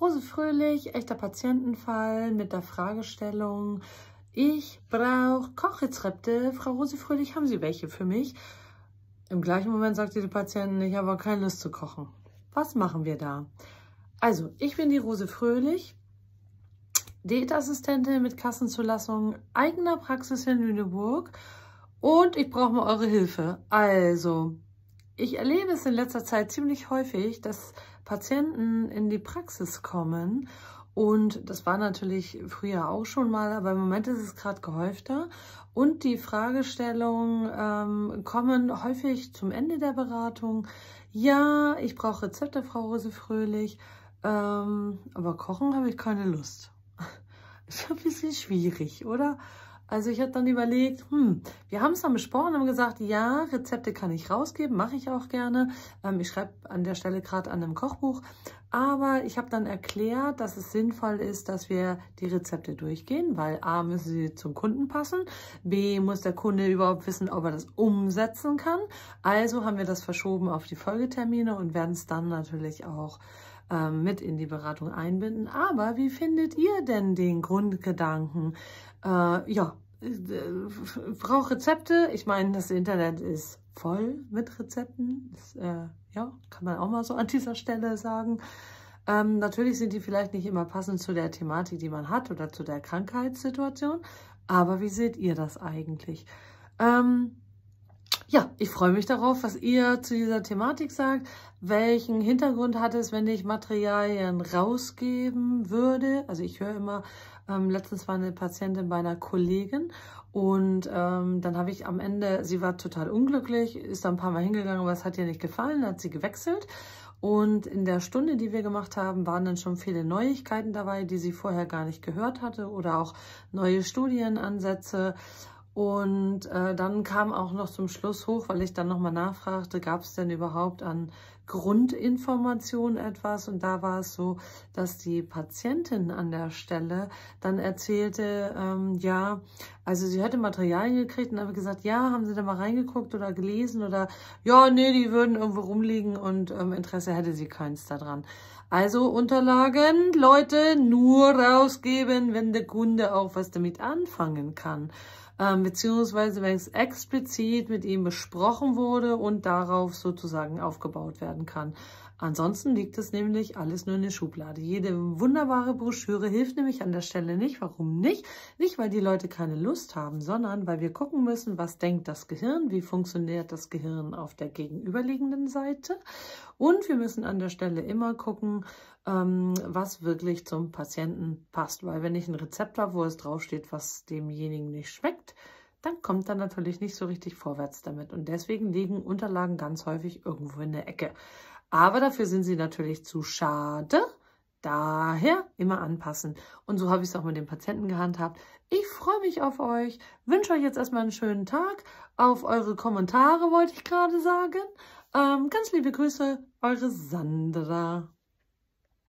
Rose Fröhlich, echter Patientenfall mit der Fragestellung, ich brauche Kochrezepte. Frau Rose Fröhlich, haben Sie welche für mich? Im gleichen Moment sagt die Patientin, ich habe keine Lust zu kochen. Was machen wir da? Also, ich bin die Rose Fröhlich, Diätassistentin mit Kassenzulassung eigener Praxis in Lüneburg und ich brauche mal eure Hilfe. Also, ich erlebe es in letzter Zeit ziemlich häufig, dass Patienten in die Praxis kommen und das war natürlich früher auch schon mal, aber im Moment ist es gerade gehäufter. Und die Fragestellungen ähm, kommen häufig zum Ende der Beratung. Ja, ich brauche Rezepte, Frau Rose Fröhlich, ähm, aber kochen habe ich keine Lust. Ist ein bisschen schwierig, oder? Also ich habe dann überlegt, hm, wir haben es dann besprochen und haben gesagt, ja, Rezepte kann ich rausgeben, mache ich auch gerne. Ähm, ich schreibe an der Stelle gerade an einem Kochbuch. Aber ich habe dann erklärt, dass es sinnvoll ist, dass wir die Rezepte durchgehen, weil a, müssen sie zum Kunden passen, b, muss der Kunde überhaupt wissen, ob er das umsetzen kann. Also haben wir das verschoben auf die Folgetermine und werden es dann natürlich auch ähm, mit in die Beratung einbinden. Aber wie findet ihr denn den Grundgedanken? Äh, ja, äh, braucht Rezepte. Ich meine, das Internet ist voll mit Rezepten. Das, äh, ja, kann man auch mal so an dieser Stelle sagen. Ähm, natürlich sind die vielleicht nicht immer passend zu der Thematik, die man hat oder zu der Krankheitssituation. Aber wie seht ihr das eigentlich? Ähm, ja, ich freue mich darauf, was ihr zu dieser Thematik sagt. Welchen Hintergrund hat es, wenn ich Materialien rausgeben würde? Also ich höre immer, ähm, letztens war eine Patientin bei einer Kollegin und ähm, dann habe ich am Ende, sie war total unglücklich, ist da ein paar Mal hingegangen, aber es hat ihr nicht gefallen, hat sie gewechselt. Und in der Stunde, die wir gemacht haben, waren dann schon viele Neuigkeiten dabei, die sie vorher gar nicht gehört hatte oder auch neue Studienansätze. Und äh, dann kam auch noch zum Schluss hoch, weil ich dann nochmal nachfragte, gab es denn überhaupt an Grundinformationen etwas? Und da war es so, dass die Patientin an der Stelle dann erzählte, ähm, ja, also sie hätte Materialien gekriegt und habe gesagt, ja, haben sie da mal reingeguckt oder gelesen oder ja, nee, die würden irgendwo rumliegen und ähm, Interesse hätte sie keins daran. Also Unterlagen, Leute, nur rausgeben, wenn der Kunde auch was damit anfangen kann ähm, beziehungsweise wenn es explizit mit ihm besprochen wurde und darauf sozusagen aufgebaut werden kann. Ansonsten liegt es nämlich alles nur in der Schublade. Jede wunderbare Broschüre hilft nämlich an der Stelle nicht. Warum nicht? Nicht, weil die Leute keine Lust haben, sondern weil wir gucken müssen, was denkt das Gehirn, wie funktioniert das Gehirn auf der gegenüberliegenden Seite. Und wir müssen an der Stelle immer gucken, ähm, was wirklich zum Patienten passt. Weil wenn ich ein Rezept habe, wo es draufsteht, was demjenigen nicht schmeckt, dann kommt er natürlich nicht so richtig vorwärts damit. Und deswegen liegen Unterlagen ganz häufig irgendwo in der Ecke. Aber dafür sind sie natürlich zu schade. Daher immer anpassen. Und so habe ich es auch mit den Patienten gehandhabt. Ich freue mich auf euch, wünsche euch jetzt erstmal einen schönen Tag, auf eure Kommentare wollte ich gerade sagen. Ähm, ganz liebe Grüße, eure Sandra.